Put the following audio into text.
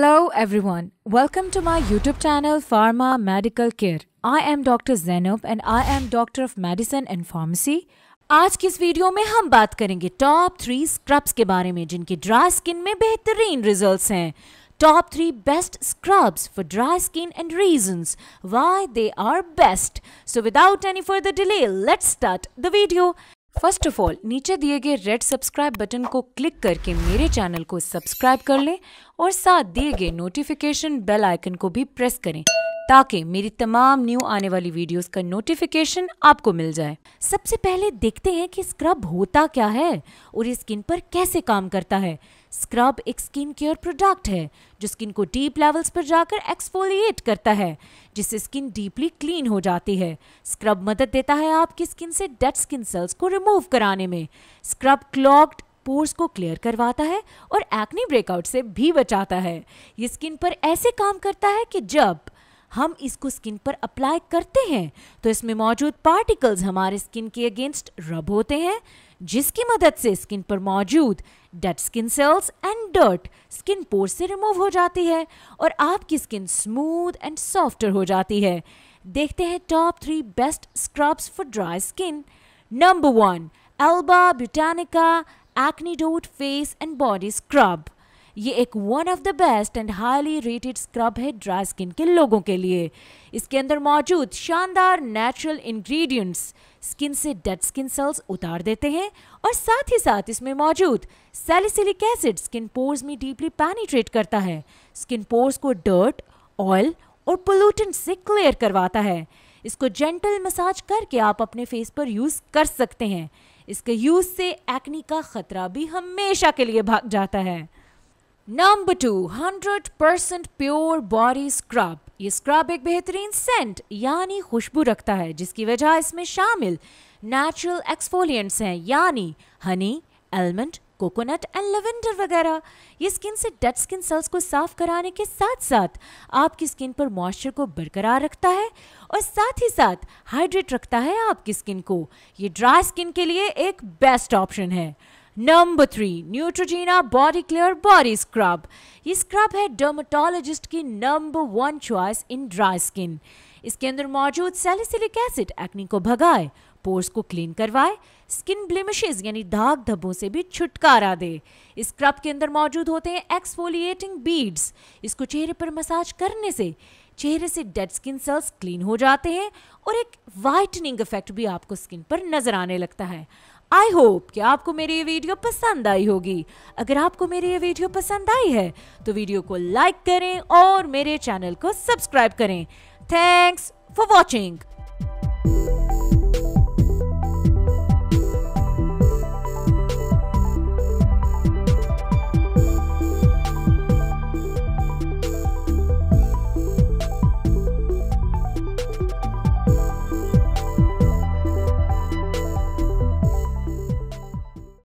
Hello everyone. Welcome to my YouTube channel Pharma Medical Care. I am Dr. Zainab and I am Doctor of Medicine and Pharmacy. आज की इस video में हम बात करेंगे top three scrubs के बारे में जिनके ड्राई स्किन में बेहतरीन रिजल्ट्स हैं top 3 best scrubs for dry skin and reasons why they are best. So without any further delay, let's start the video. First of all नीचे दिए गए रेड सब्सक्राइब बटन को क्लिक करके मेरे channel को सब्सक्राइब कर लें और साथ दिए गए नोटिफिकेशन बेल आइकन को भी प्रेस करें ताकि मेरी तमाम न्यू आने वाली वीडियोस का नोटिफिकेशन आपको मिल जाए सबसे पहले देखते हैं कि स्क्रब होता क्या है और ये स्किन पर कैसे काम करता है स्क्रब एक स्किन केयर प्रोडक्ट है जो स्किन को डीप लेवल्स पर जाकर एक्सफोलिएट करता है जिससे स्किन डीपली क्लीन हो जाती है स्क्रब मदद देता है आपकी स्किन से डेड स्किन सेल्स को रिमूव कराने में स्क्रब क्लॉक्ड पोर्स को क्लियर करवाता है और एक्नी ब्रेकआउट से भी बचाता है ये स्किन पर ऐसे काम करता है कि जब हम इसको स्किन पर अप्लाई करते हैं तो इसमें मौजूद पार्टिकल्स हमारे स्किन के अगेंस्ट रब होते हैं जिसकी मदद से स्किन पर मौजूद dead skin cells and dirt skin pore से रिमूव हो जाती है और आपकी स्किन स्मूथ एंड सॉफ्टर हो जाती है देखते हैं top three best scrubs for dry skin number one Alba Botanica acnedote face and body scrub ये एक one of the best and highly rated scrub है ड्राई स्किन के लोगों के लिए इसके अंदर मौजूद शानदार नेचुरल इंग्रेडिएंट्स स्किन से डेड स्किन सेल्स उतार देते हैं और साथ ही साथ इसमें मौजूद सेलिसिलिक एसिड स्किन पोर्स में डीपली पैनिट्रेट करता है स्किन पोर्स को डर्ट ऑयल और पोलूटन से क्लियर करवाता है इसको जेंटल मसाज करके आप अपने फेस पर यूज़ कर सकते हैं इसके यूज़ से एक्नी का ख़तरा भी हमेशा के लिए भाग जाता है number two hundred percent pure body scrub ये स्क्रब एक बेहतरीन सेंट यानी खुशबू रखता है जिसकी वजह इसमें शामिल नेचुरल एक्सफोलियंट्स हैं यानी honey almond coconut and lavender वगैरह ये स्किन से डेड स्किन सेल्स को साफ कराने के साथ साथ आपकी स्किन पर मॉइस्चर को बरकरार रखता है और साथ ही साथ हाइड्रेट रखता है आपकी स्किन को ये ड्राई स्किन के लिए एक बेस्ट ऑप्शन है number three Neutrogena body clear body scrub ये स्क्रब है डर्माटोलॉजिस्ट की number one choice in dry skin इसके अंदर मौजूद सेलिसिलिक एसिड एक्नी को भगाए पोर्स को क्लीन करवाए स्किन ब्लिमिशेज यानी दाग धब्बों से भी छुटकारा दे इस स्क्रब के अंदर मौजूद होते हैं एक्सफोलिएटिंग बीड्स इसको चेहरे पर मसाज करने से चेहरे से डेड स्किन सेल्स क्लीन हो जाते हैं और एक वाइटनिंग इफेक्ट भी आपको स्किन पर नज़र आने लगता है आई होप कि आपको मेरी ये वीडियो पसंद आई होगी अगर आपको मेरी ये वीडियो पसंद आई है तो वीडियो को लाइक करें और मेरे चैनल को सब्सक्राइब करें थैंक्स फॉर वॉचिंग